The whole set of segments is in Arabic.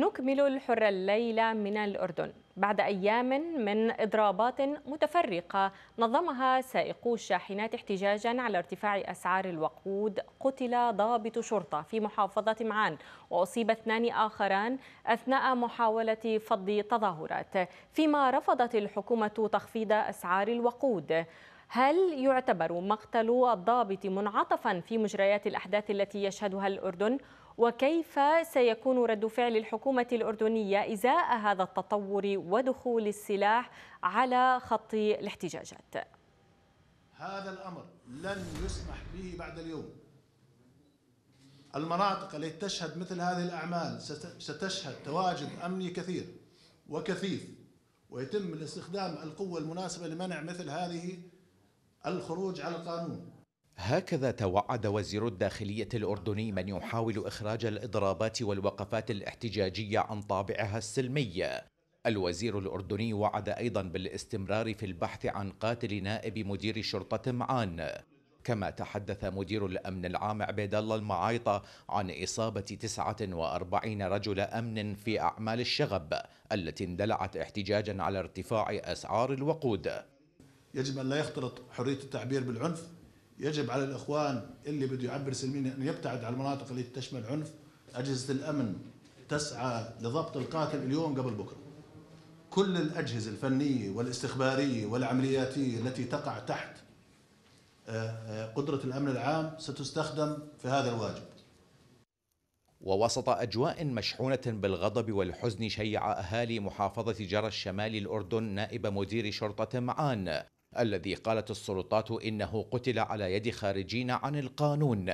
نكمل الحرة الليلة من الأردن بعد أيام من إضرابات متفرقة نظمها سائقو الشاحنات احتجاجا على ارتفاع أسعار الوقود قتل ضابط شرطة في محافظة معان وأصيب اثنان آخران أثناء محاولة فض تظاهرات فيما رفضت الحكومة تخفيض أسعار الوقود هل يعتبر مقتل الضابط منعطفا في مجريات الأحداث التي يشهدها الأردن وكيف سيكون رد فعل الحكومة الأردنية إزاء هذا التطور ودخول السلاح على خط الاحتجاجات هذا الأمر لن يسمح به بعد اليوم المناطق التي تشهد مثل هذه الأعمال ستشهد تواجد أمني كثير وكثيف ويتم الاستخدام القوة المناسبة لمنع مثل هذه الخروج على القانون هكذا توعد وزير الداخلية الأردني من يحاول إخراج الإضرابات والوقفات الاحتجاجية عن طابعها السلمي الوزير الأردني وعد أيضا بالاستمرار في البحث عن قاتل نائب مدير شرطة معان كما تحدث مدير الأمن العام عبيد الله المعايطة عن إصابة 49 رجل أمن في أعمال الشغب التي اندلعت احتجاجا على ارتفاع أسعار الوقود يجب أن لا يختلط حرية التعبير بالعنف يجب على الإخوان اللي بده يعبر سلميا أن يبتعد عن المناطق التي تشمل عنف أجهزة الأمن تسعى لضبط القاتل اليوم قبل بكرة كل الأجهزة الفنية والاستخبارية والعملياتية التي تقع تحت آه، آه، قدرة الأمن العام ستستخدم في هذا الواجب ووسط أجواء مشحونة بالغضب والحزن شيع أهالي محافظة جرى الشمال الأردن نائب مدير شرطة معان الذي قالت السلطات إنه قتل على يد خارجين عن القانون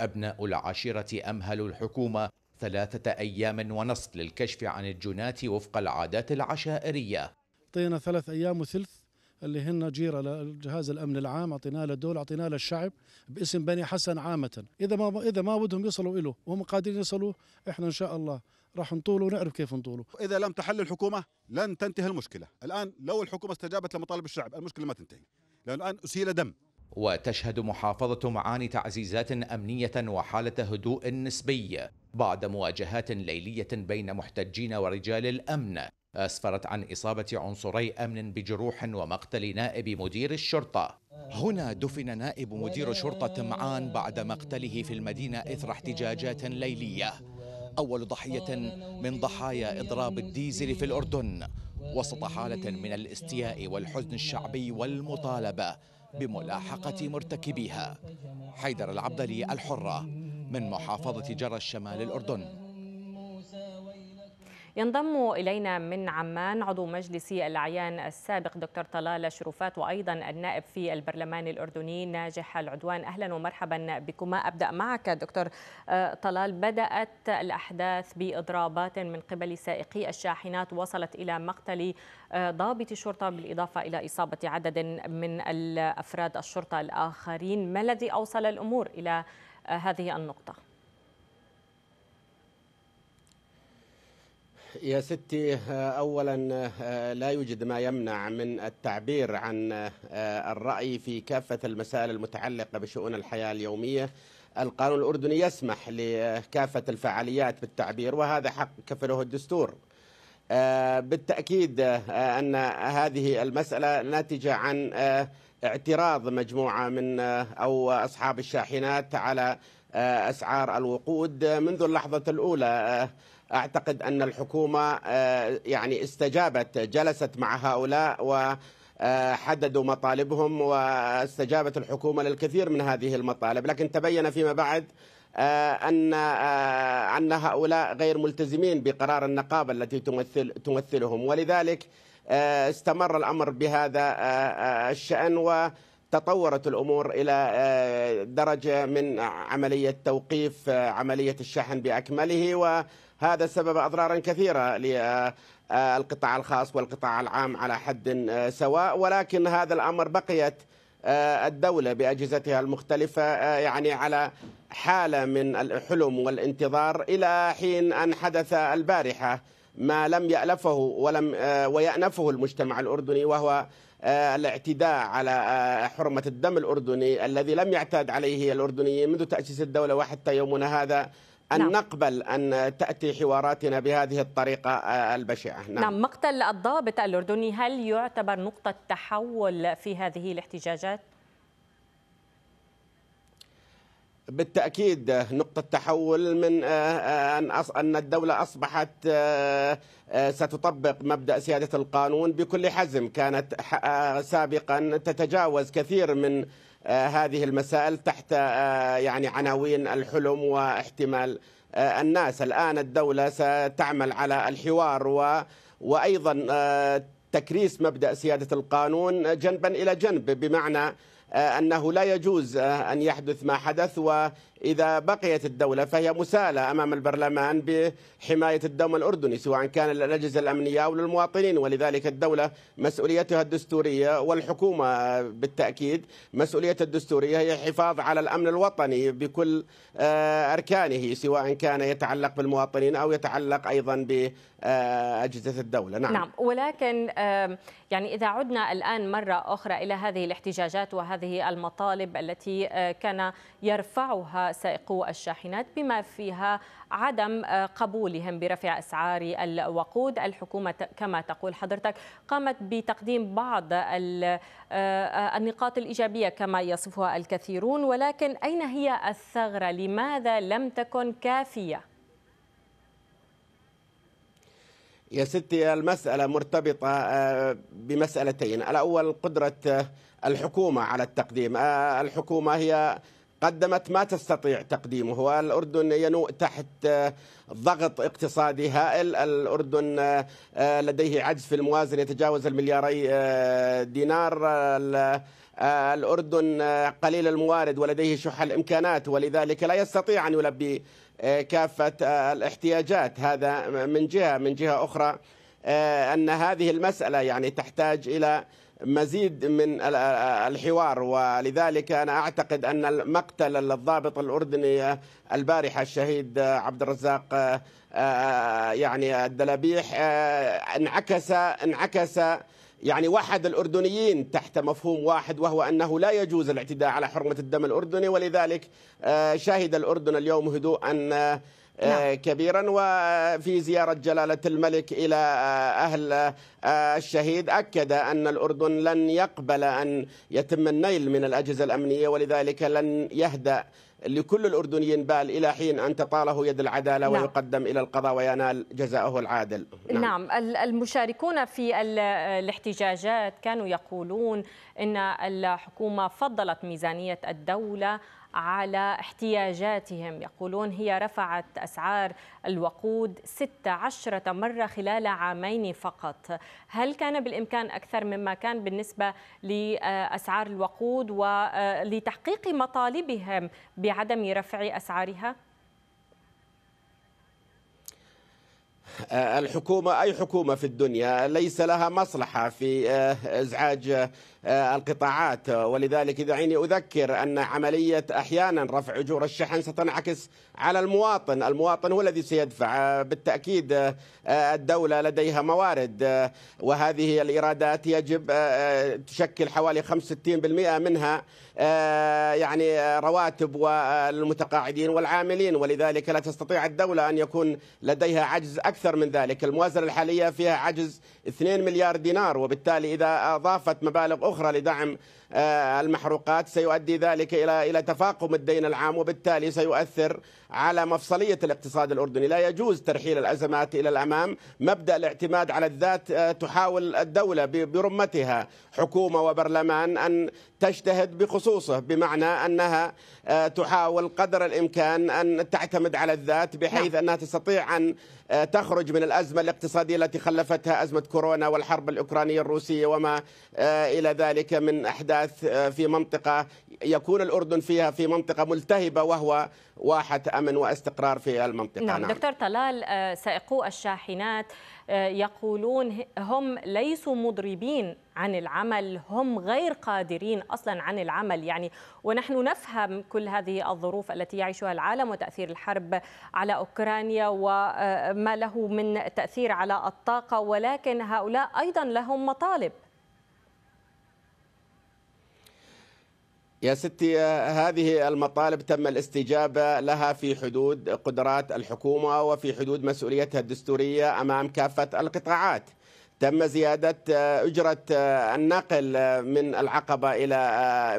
أبناء العشيرة أمهلوا الحكومة ثلاثة أيام ونصف للكشف عن الجنات وفق العادات العشائرية طينا ثلاث أيام وثلث اللي هن جيره لجهاز الامن العام اعطيناه للدوله اعطيناه للشعب باسم بني حسن عامه اذا ما اذا ما بدهم يصلوا له وهم قادرين يصلوا احنا ان شاء الله راح نطوله ونعرف كيف نطوله اذا لم تحل الحكومه لن تنتهي المشكله الان لو الحكومه استجابت لمطالب الشعب المشكله ما تنتهي لان الان اسيل دم وتشهد محافظة معاني تعزيزات أمنية وحالة هدوء نسبي بعد مواجهات ليلية بين محتجين ورجال الأمن أسفرت عن إصابة عنصري أمن بجروح ومقتل نائب مدير الشرطة هنا دفن نائب مدير شرطة معان بعد مقتله في المدينة إثر احتجاجات ليلية أول ضحية من ضحايا إضراب الديزل في الأردن وسط حالة من الاستياء والحزن الشعبي والمطالبة بملاحقة مرتكبيها حيدر العبدلي الحرة من محافظة جرى الشمال الأردن ينضم إلينا من عمان عضو مجلس الأعيان السابق دكتور طلال شرفات وأيضا النائب في البرلمان الأردني ناجح العدوان أهلا ومرحبا بكما أبدأ معك دكتور آه، طلال بدأت الأحداث بإضرابات من قبل سائقي الشاحنات وصلت إلى مقتل آه، ضابط الشرطة بالإضافة إلى إصابة عدد من أفراد الشرطة الآخرين ما الذي أوصل الأمور إلى آه، هذه النقطة؟ يا ستي اولا لا يوجد ما يمنع من التعبير عن آه، الراي في كافه المسائل المتعلقه بشؤون الحياه اليوميه القانون الاردني يسمح لكافه الفعاليات بالتعبير وهذا حق كفله الدستور آه، بالتاكيد آه، ان هذه المساله ناتجه عن اعتراض مجموعه من او اصحاب الشاحنات على اسعار الوقود منذ اللحظه الاولى اعتقد ان الحكومه آه، يعني استجابت جلست مع هؤلاء و حددوا مطالبهم واستجابت الحكومه للكثير من هذه المطالب، لكن تبين فيما بعد آه، ان آه، ان هؤلاء غير ملتزمين بقرار النقابه التي تمثل تمثلهم ولذلك استمر الامر بهذا الشان وتطورت الامور الى درجه من عمليه توقيف عمليه الشحن باكمله هذا سبب أضرارا كثيرة للقطاع الخاص والقطاع العام على حد سواء ولكن هذا الأمر بقيت آه، الدولة بأجهزتها المختلفة آه، يعني على حالة من الحلم والانتظار إلى حين أن حدث البارحة ما لم يألفه ولم آه، ويأنفه المجتمع الأردني وهو الاعتداء على حرمة الدم الأردني الذي لم يعتاد عليه الأردنيين منذ تأسيس الدولة وحتى يومنا هذا أن نعم. نقبل أن تأتي حواراتنا بهذه الطريقة آه، البشعة نعم. نعم مقتل الضابط الأردني هل يعتبر نقطة تحول في هذه الاحتجاجات؟ بالتأكيد آه، نقطة تحول من آه، أن الدولة أصبحت ستطبق مبدأ سيادة القانون بكل حزم كانت سابقا تتجاوز كثير من آه، هذه المسائل تحت آه، يعني عناوين الحلم واحتمال آه، الناس الآن الدولة ستعمل على الحوار و وأيضا تكريس مبدأ سيادة القانون جنبا إلى جنب بمعنى أنه لا يجوز أن يحدث ما حدث و إذا بقيت الدولة فهي مسالة أمام البرلمان بحماية الدوم الأردني سواء كان للأجهزة الأمنية أو للمواطنين ولذلك الدولة مسؤوليتها الدستورية والحكومة بالتأكيد مسؤولية الدستورية هي الحفاظ على الأمن الوطني بكل آه، أركانه سواء كان يتعلق بالمواطنين أو يتعلق أيضا بأجهزة الدولة نعم, نعم ولكن يعني إذا عدنا الآن مرة أخرى إلى هذه الاحتجاجات وهذه المطالب التي آه، كان يرفعها سائقو الشاحنات بما فيها عدم آه، قبولهم برفع أسعار الوقود الحكومة كما تقول حضرتك قامت بتقديم بعض آه، آه، النقاط الإيجابية كما يصفها الكثيرون ولكن أين هي الثغرة لماذا لم تكن كافية؟ يا ستي المسألة مرتبطة بمسألتين الأول قدرة الحكومة على التقديم الحكومة هي قدمت ما تستطيع تقديمه والأردن ينوء تحت آه، ضغط اقتصادي هائل الأردن آه، آه، لديه عجز في الموازنة يتجاوز الملياري دينار الأردن قليل الموارد ولديه شح الإمكانات ولذلك لا يستطيع أن يلبي كافة الاحتياجات هذا من جهة من جهة أخرى أن هذه المسألة يعني تحتاج إلى مزيد من الحوار ولذلك انا اعتقد ان مقتل الضابط الاردني البارحه الشهيد عبد الرزاق آه، آه، يعني الدلبيح آه، انعكس انعكس يعني وحد الأردنيين تحت مفهوم واحد وهو أنه لا يجوز الاعتداء على حرمة الدم الأردني ولذلك شهد الأردن اليوم هدوءا نعم. آه، كبيرا وفي زيارة جلالة الملك إلى آه، أهل آه، الشهيد أكد أن الأردن لن يقبل أن يتم النيل من الأجهزة الأمنية ولذلك لن يهدأ لكل الأردنيين بال إلى حين أن تطاله يد العدالة نعم. ويقدم إلى القضاء وينال جزاءه العادل نعم. نعم المشاركون في الاحتجاجات كانوا يقولون أن الحكومة فضلت ميزانية الدولة على احتياجاتهم يقولون هي رفعت أسعار الوقود 16 مرة خلال عامين فقط هل كان بالإمكان أكثر مما كان بالنسبة لأسعار الوقود ولتحقيق آه، مطالبهم بعدم رفع أسعارها؟ آه، الحكومة أي حكومة في الدنيا ليس لها مصلحة في آه، إزعاج آه، القطاعات ولذلك دعيني أذكر أن عملية أحيانا رفع أجور الشحن ستنعكس على المواطن المواطن هو الذي سيدفع بالتأكيد الدولة لديها موارد وهذه الإيرادات يجب تشكل حوالي 65% منها يعني رواتب والمتقاعدين والعاملين ولذلك لا تستطيع الدولة أن يكون لديها عجز أكثر أكثر من ذلك الموازنة الحالية فيها عجز 2 مليار دينار وبالتالي إذا أضافت مبالغ أخرى لدعم آه، المحروقات سيؤدي ذلك إلى إلى تفاقم الدين العام وبالتالي سيؤثر على مفصلية الاقتصاد الأردني لا يجوز ترحيل الأزمات إلى الأمام مبدأ الاعتماد على الذات آه، تحاول الدولة برمتها حكومة وبرلمان أن تجتهد بخصوصه بمعنى أنها آه، تحاول قدر الإمكان أن تعتمد على الذات بحيث نعم. أنها تستطيع أن آه، تخرج من الأزمة الاقتصادية التي خلفتها أزمة كورونا والحرب الأوكرانية الروسية وما آه، إلى ذلك من أحداث آه، في منطقة يكون الأردن فيها في منطقة ملتهبة وهو واحة أمن واستقرار في المنطقة نعم, نعم. دكتور طلال آه، سائقو الشاحنات آه، يقولون هم ليسوا مضربين عن العمل هم غير قادرين أصلا عن العمل يعني ونحن نفهم كل هذه الظروف التي يعيشها العالم وتأثير الحرب على أوكرانيا وما آه، له من تأثير على الطاقة ولكن هؤلاء أيضا لهم مطالب يا ستي آه، هذه المطالب تم الاستجابة لها في حدود قدرات الحكومة وفي حدود مسؤوليتها الدستورية أمام كافة القطاعات تم زيادة آه، أجرة آه، النقل من العقبة إلى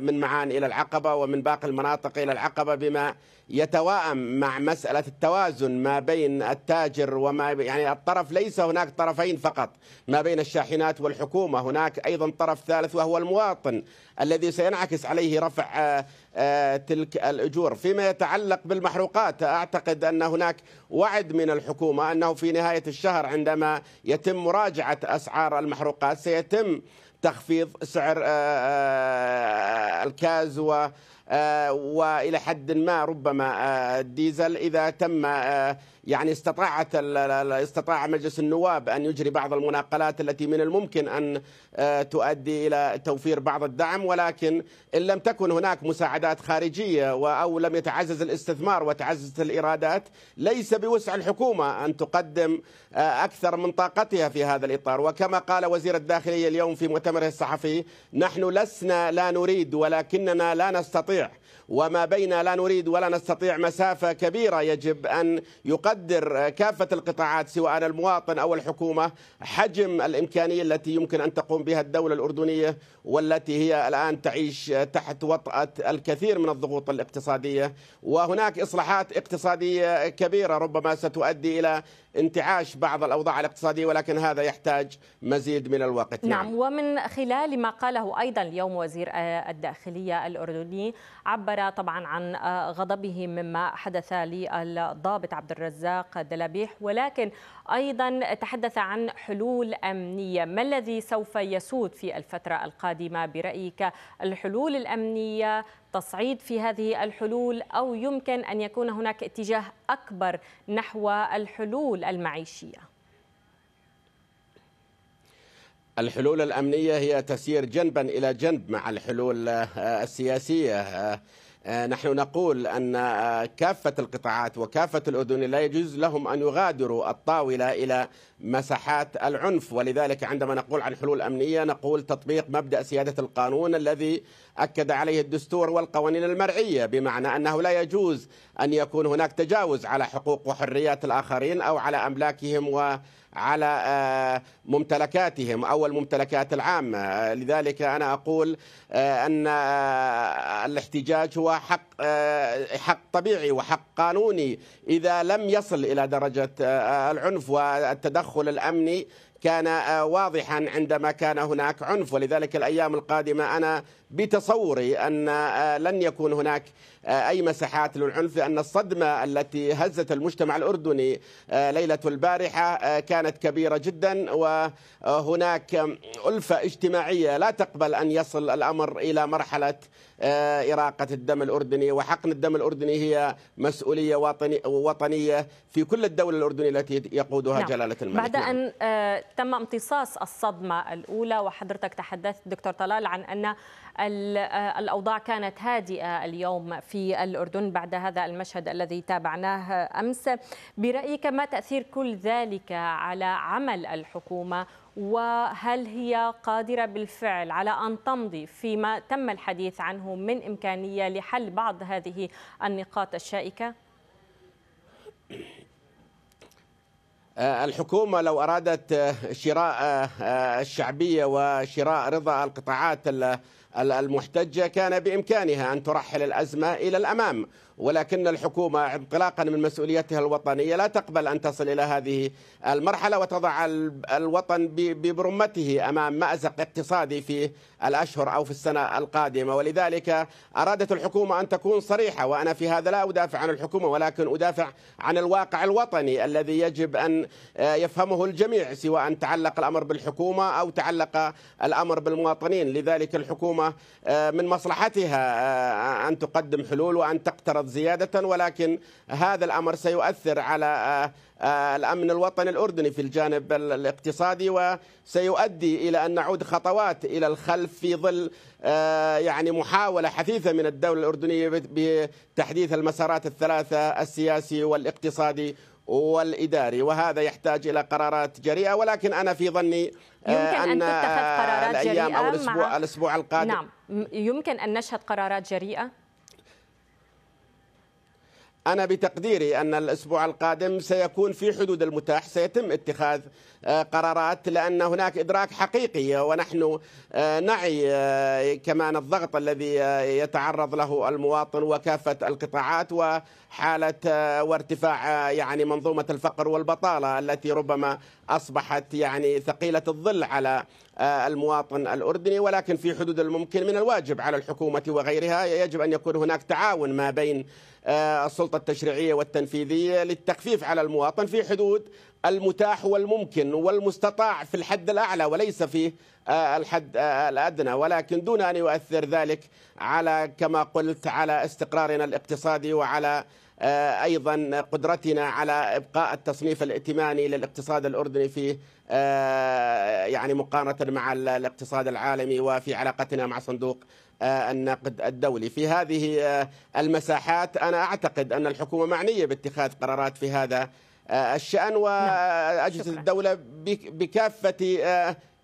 من معان إلى العقبة ومن باقي المناطق إلى العقبة بما يتواءم مع مسألة التوازن ما بين التاجر وما يعني الطرف ليس هناك طرفين فقط ما بين الشاحنات والحكومة هناك أيضا طرف ثالث وهو المواطن الذي سينعكس عليه رفع آه، آه، تلك الأجور فيما يتعلق بالمحروقات أعتقد أن هناك وعد من الحكومة أنه في نهاية الشهر عندما يتم مراجعة أسعار المحروقات سيتم تخفيض سعر آه، الكاز و آه، والى حد ما ربما آه، الديزل اذا تم آه، يعني استطاعت استطاع مجلس النواب ان يجري بعض المناقلات التي من الممكن ان آه، تؤدي الى توفير بعض الدعم ولكن ان لم تكن هناك مساعدات خارجيه او لم يتعزز الاستثمار وتعززت الايرادات ليس بوسع الحكومه ان تقدم آه، اكثر من طاقتها في هذا الاطار وكما قال وزير الداخليه اليوم في مؤتمره الصحفي نحن لسنا لا نريد ولكننا لا نستطيع وما بين لا نريد ولا نستطيع مسافة كبيرة يجب أن يقدر كافة القطاعات سواء المواطن أو الحكومة حجم الإمكانية التي يمكن أن تقوم بها الدولة الأردنية والتي هي الآن تعيش تحت وطأة الكثير من الضغوط الاقتصادية وهناك إصلاحات اقتصادية كبيرة ربما ستؤدي إلى انتعاش بعض الأوضاع الاقتصادية ولكن هذا يحتاج مزيد من الوقت نعم, نعم. ومن خلال ما قاله أيضا اليوم وزير الداخلية الأردني عبر عبر طبعا عن آه، غضبه مما حدث للضابط عبد الرزاق دلبيح ولكن أيضا تحدث عن حلول أمنية ما الذي سوف يسود في الفترة القادمة برأيك الحلول الأمنية تصعيد في هذه الحلول أو يمكن أن يكون هناك اتجاه أكبر نحو الحلول المعيشية الحلول الامنيه هي تسير جنبا الى جنب مع الحلول آه، السياسيه آه، آه، نحن نقول أن آه، كافة القطاعات وكافة الأذن لا يجوز لهم أن يغادروا الطاولة إلى مساحات العنف ولذلك عندما نقول عن حلول أمنية نقول تطبيق مبدأ سيادة القانون الذي أكد عليه الدستور والقوانين المرعية بمعنى أنه لا يجوز أن يكون هناك تجاوز على حقوق وحريات الآخرين أو على أملاكهم و على آه، ممتلكاتهم او الممتلكات العامه، لذلك انا اقول آه، ان آه، الاحتجاج هو حق حق طبيعي وحق قانوني اذا لم يصل الى درجه العنف والتدخل الامني كان آه، واضحا عندما كان هناك عنف ولذلك الايام القادمه انا بتصوري ان آه، لن يكون هناك آه، أي مساحات للعنف لأن الصدمة التي هزت المجتمع الأردني آه، ليلة البارحة آه، كانت كبيرة جدا وهناك ألفة اجتماعية لا تقبل أن يصل الأمر إلى مرحلة إراقة الدم الأردني وحقن الدم الأردني هي مسؤولية وطنية في كل الدولة الأردنية التي يقودها نعم. جلالة الملك بعد نعم. أن تم امتصاص الصدمة الأولى وحضرتك تحدثت دكتور طلال عن أن آه، الأوضاع كانت هادئة اليوم في الأردن بعد هذا المشهد الذي تابعناه أمس برأيك ما تأثير كل ذلك على عمل الحكومة وهل هي قادرة بالفعل على أن تمضي فيما تم الحديث عنه من إمكانية لحل بعض هذه النقاط الشائكة؟ آه، الحكومة لو أرادت آه، شراء الشعبية وشراء رضا القطاعات المحتجة كان بإمكانها أن ترحل الأزمة إلى الأمام ولكن الحكومة انطلاقا من مسؤوليتها الوطنية لا تقبل أن تصل إلى هذه المرحلة وتضع الوطن ببرمته أمام مأزق اقتصادي في الأشهر أو في السنة القادمة ولذلك أرادت الحكومة أن تكون صريحة وأنا في هذا لا أدافع عن الحكومة ولكن أدافع عن الواقع الوطني الذي يجب أن آه، يفهمه الجميع سواء تعلق الأمر بالحكومة أو تعلق الأمر بالمواطنين لذلك الحكومة آه، من مصلحتها آه، أن تقدم حلول وأن تقترض فقط زيادة ولكن هذا الأمر سيؤثر على آه، آه، الأمن الوطني الأردني في الجانب الاقتصادي وسيؤدي إلى أن نعود خطوات إلى الخلف في ظل آه، يعني محاولة حثيثة من الدولة الأردنية بتحديث المسارات الثلاثة السياسي والاقتصادي والإداري وهذا يحتاج إلى قرارات جريئة ولكن أنا في ظني يمكن أن, أن تتخذ قرارات الأيام جريئة أو الأسبوع, مع... الأسبوع القادم نعم يمكن أن نشهد قرارات جريئة أنا بتقديري أن الأسبوع القادم سيكون في حدود المتاح سيتم اتخاذ آه، قرارات لأن هناك إدراك حقيقي ونحن آه، نعي آه، كمان الضغط الذي يتعرض له المواطن وكافة القطاعات وحالة وارتفاع يعني منظومة الفقر والبطالة التي ربما أصبحت يعني ثقيلة الظل على المواطن الأردني ولكن في حدود الممكن من الواجب على الحكومة وغيرها يجب أن يكون هناك تعاون ما بين آه، السلطة التشريعية والتنفيذية للتخفيف على المواطن في حدود المتاح والممكن والمستطاع في الحد الأعلى وليس في آه، الحد آه، الأدنى ولكن دون أن يؤثر ذلك على كما قلت على استقرارنا الاقتصادي وعلى ايضا قدرتنا على ابقاء التصنيف الائتماني للاقتصاد الاردني في يعني مقارنه مع الاقتصاد العالمي وفي علاقتنا مع صندوق آه، النقد الدولي في هذه آه، المساحات أنا أعتقد أن الحكومة معنية باتخاذ قرارات في هذا آه، الشأن نعم، وأجهزة الدولة بكافة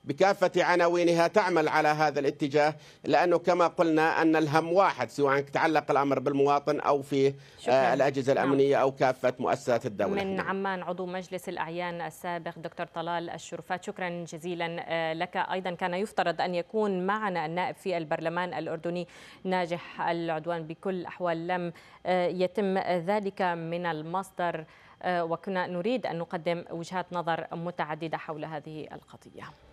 بكافة عناوينها تعمل على هذا الاتجاه لأنه كما قلنا أن الهم واحد سواء تعلق الأمر بالمواطن أو في آه، شكرا. نعم. الأجهزة الأمنية أو كافة مؤسسات الدولة من نعم. عمان عضو مجلس الأعيان السابق دكتور طلال الشرفات شكرا جزيلا آه، لك أيضا كان يفترض أن يكون معنا النائب في البرلمان الأردني ناجح العدوان بكل أحوال لم آه، يتم ذلك من المصدر وكنا نريد أن نقدم وجهات نظر متعددة حول هذه القضية